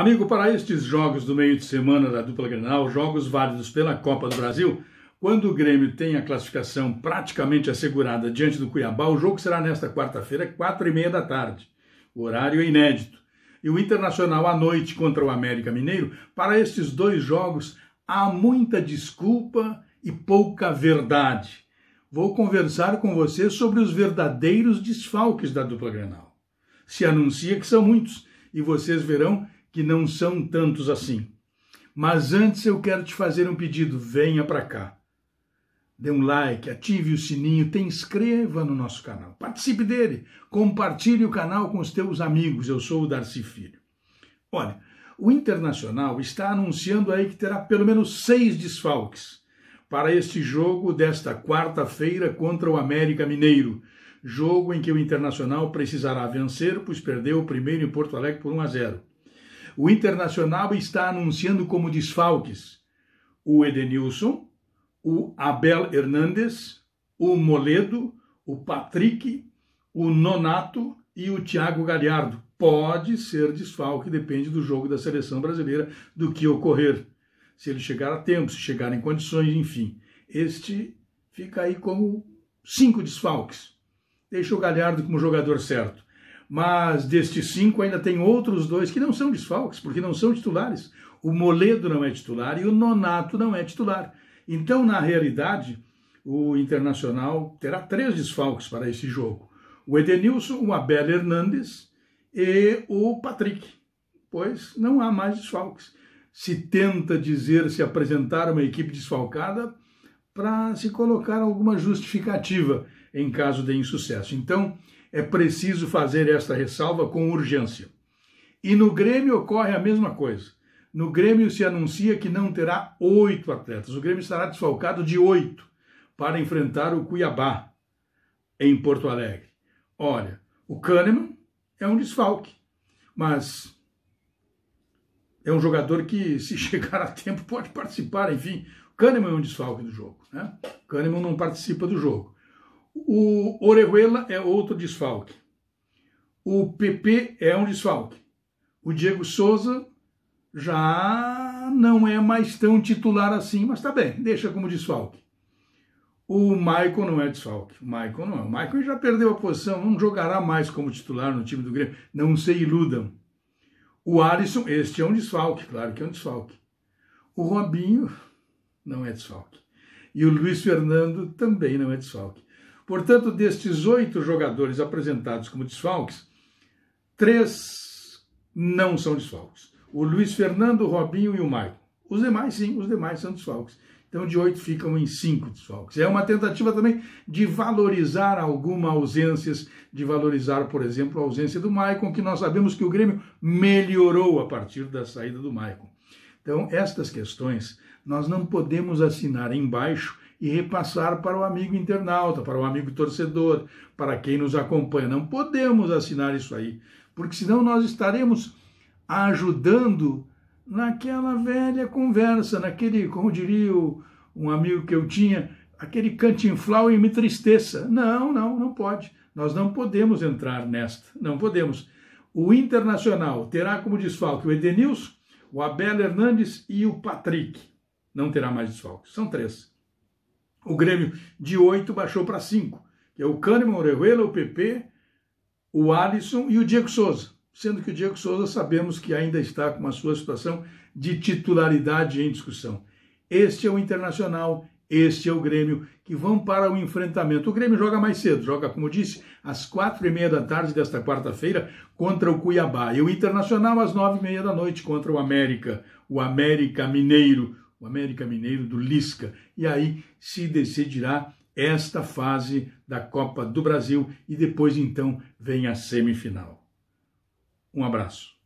Amigo, para estes jogos do meio de semana da dupla Grenal, jogos válidos pela Copa do Brasil, quando o Grêmio tem a classificação praticamente assegurada diante do Cuiabá, o jogo será nesta quarta-feira, quatro e meia da tarde. O horário é inédito. E o Internacional à noite contra o América Mineiro, para estes dois jogos há muita desculpa e pouca verdade. Vou conversar com você sobre os verdadeiros desfalques da dupla Grenal. Se anuncia que são muitos e vocês verão que não são tantos assim. Mas antes eu quero te fazer um pedido: venha para cá. Dê um like, ative o sininho, te inscreva no nosso canal, participe dele, compartilhe o canal com os teus amigos. Eu sou o Darcy Filho. Olha, o Internacional está anunciando aí que terá pelo menos seis desfalques para este jogo desta quarta-feira contra o América Mineiro. Jogo em que o Internacional precisará vencer, pois perdeu o primeiro em Porto Alegre por 1 a 0 o Internacional está anunciando como desfalques o Edenilson, o Abel Hernandes, o Moledo, o Patrick, o Nonato e o Thiago Galhardo. Pode ser desfalque, depende do jogo da seleção brasileira, do que ocorrer. Se ele chegar a tempo, se chegar em condições, enfim. Este fica aí como cinco desfalques. Deixa o Galhardo como jogador certo mas destes cinco ainda tem outros dois que não são desfalques, porque não são titulares. O Moledo não é titular e o Nonato não é titular. Então, na realidade, o Internacional terá três desfalques para esse jogo: o Edenilson, o Abel Hernandes e o Patrick. Pois não há mais desfalques. Se tenta dizer, se apresentar uma equipe desfalcada para se colocar alguma justificativa em caso de insucesso. Então, é preciso fazer esta ressalva com urgência. E no Grêmio ocorre a mesma coisa. No Grêmio se anuncia que não terá oito atletas. O Grêmio estará desfalcado de oito para enfrentar o Cuiabá em Porto Alegre. Olha, o Kahneman é um desfalque, mas é um jogador que, se chegar a tempo, pode participar. Enfim, o Kahneman é um desfalque do jogo. Né? O Kahneman não participa do jogo. O Orejuela é outro desfalque. O PP é um desfalque. O Diego Souza já não é mais tão titular assim, mas tá bem, deixa como desfalque. O Maicon não é desfalque. O Maicon não é. O Maicon já perdeu a posição, não jogará mais como titular no time do Grêmio. Não se iludam. O Alisson, este é um desfalque, claro que é um desfalque. O Robinho não é desfalque. E o Luiz Fernando também não é desfalque. Portanto, destes oito jogadores apresentados como desfalques, três não são desfalques. O Luiz Fernando, o Robinho e o Maicon. Os demais, sim, os demais são desfalques. Então, de oito ficam em cinco desfalques. É uma tentativa também de valorizar alguma ausências, de valorizar, por exemplo, a ausência do Maicon, que nós sabemos que o Grêmio melhorou a partir da saída do Maicon. Então, estas questões nós não podemos assinar embaixo e repassar para o amigo internauta, para o amigo torcedor, para quem nos acompanha. Não podemos assinar isso aí, porque senão nós estaremos ajudando naquela velha conversa, naquele, como diria o, um amigo que eu tinha, aquele cantinflau e me tristeça. Não, não, não pode. Nós não podemos entrar nesta, não podemos. O Internacional terá como desfalque o Edenilson, o Abel Hernandes e o Patrick. Não terá mais desfalque. São três. O Grêmio de 8 baixou para 5, que é o Cânimo, o Orejuela, o PP, o Alisson e o Diego Souza. Sendo que o Diego Souza sabemos que ainda está com a sua situação de titularidade em discussão. Este é o Internacional, este é o Grêmio, que vão para o enfrentamento. O Grêmio joga mais cedo, joga, como disse, às quatro e meia da tarde desta quarta-feira contra o Cuiabá. E o Internacional às nove e meia da noite contra o América, o América Mineiro, o América Mineiro do Lisca. E aí se decidirá esta fase da Copa do Brasil e depois então vem a semifinal. Um abraço.